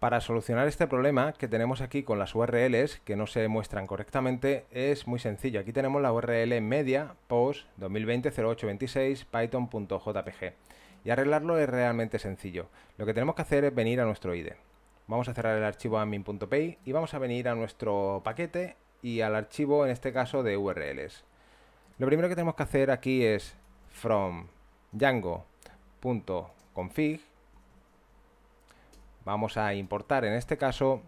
Para solucionar este problema que tenemos aquí con las URLs que no se muestran correctamente es muy sencillo. Aquí tenemos la URL media post 2020-0826 python.jpg y arreglarlo es realmente sencillo. Lo que tenemos que hacer es venir a nuestro IDE. Vamos a cerrar el archivo admin.py y vamos a venir a nuestro paquete y al archivo, en este caso, de URLs. Lo primero que tenemos que hacer aquí es from django.config Vamos a importar en este caso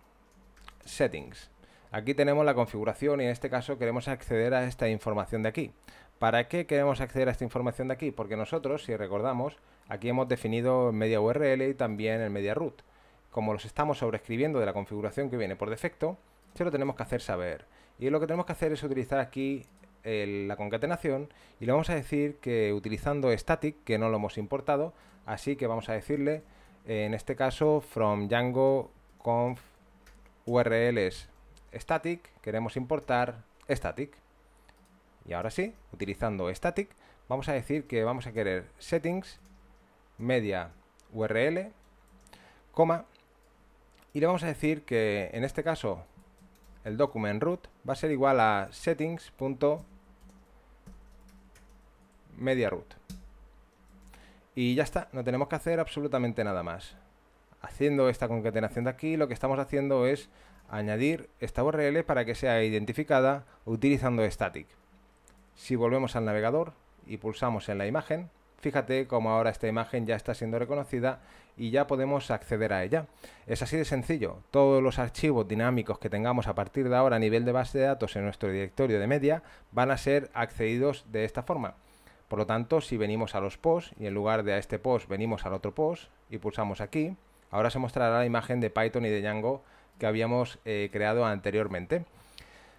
settings. Aquí tenemos la configuración y en este caso queremos acceder a esta información de aquí. ¿Para qué queremos acceder a esta información de aquí? Porque nosotros, si recordamos, aquí hemos definido media URL y también el media root. Como los estamos sobreescribiendo de la configuración que viene por defecto, se lo tenemos que hacer saber. Y lo que tenemos que hacer es utilizar aquí la concatenación y le vamos a decir que utilizando static, que no lo hemos importado, así que vamos a decirle eh, en este caso from Django urls static, queremos importar static. Y ahora sí, utilizando static, vamos a decir que vamos a querer settings, media url, coma, y le vamos a decir que en este caso el document root va a ser igual a settings.mediaroot. root y ya está, no tenemos que hacer absolutamente nada más. Haciendo esta concatenación de aquí, lo que estamos haciendo es añadir esta URL para que sea identificada utilizando static. Si volvemos al navegador y pulsamos en la imagen, fíjate cómo ahora esta imagen ya está siendo reconocida y ya podemos acceder a ella. Es así de sencillo. Todos los archivos dinámicos que tengamos a partir de ahora a nivel de base de datos en nuestro directorio de media van a ser accedidos de esta forma. Por lo tanto, si venimos a los posts y en lugar de a este post venimos al otro post y pulsamos aquí, ahora se mostrará la imagen de Python y de Django que habíamos eh, creado anteriormente.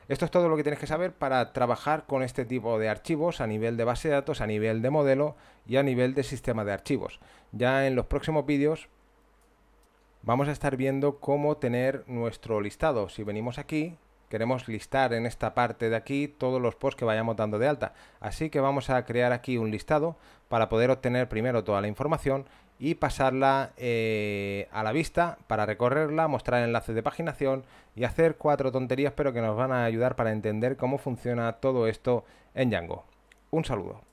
Esto es todo lo que tienes que saber para trabajar con este tipo de archivos a nivel de base de datos, a nivel de modelo y a nivel de sistema de archivos. Ya en los próximos vídeos vamos a estar viendo cómo tener nuestro listado. Si venimos aquí, queremos listar en esta parte de aquí todos los posts que vayamos dando de alta. Así que vamos a crear aquí un listado para poder obtener primero toda la información y pasarla eh, a la vista para recorrerla, mostrar enlaces de paginación y hacer cuatro tonterías pero que nos van a ayudar para entender cómo funciona todo esto en Django. Un saludo.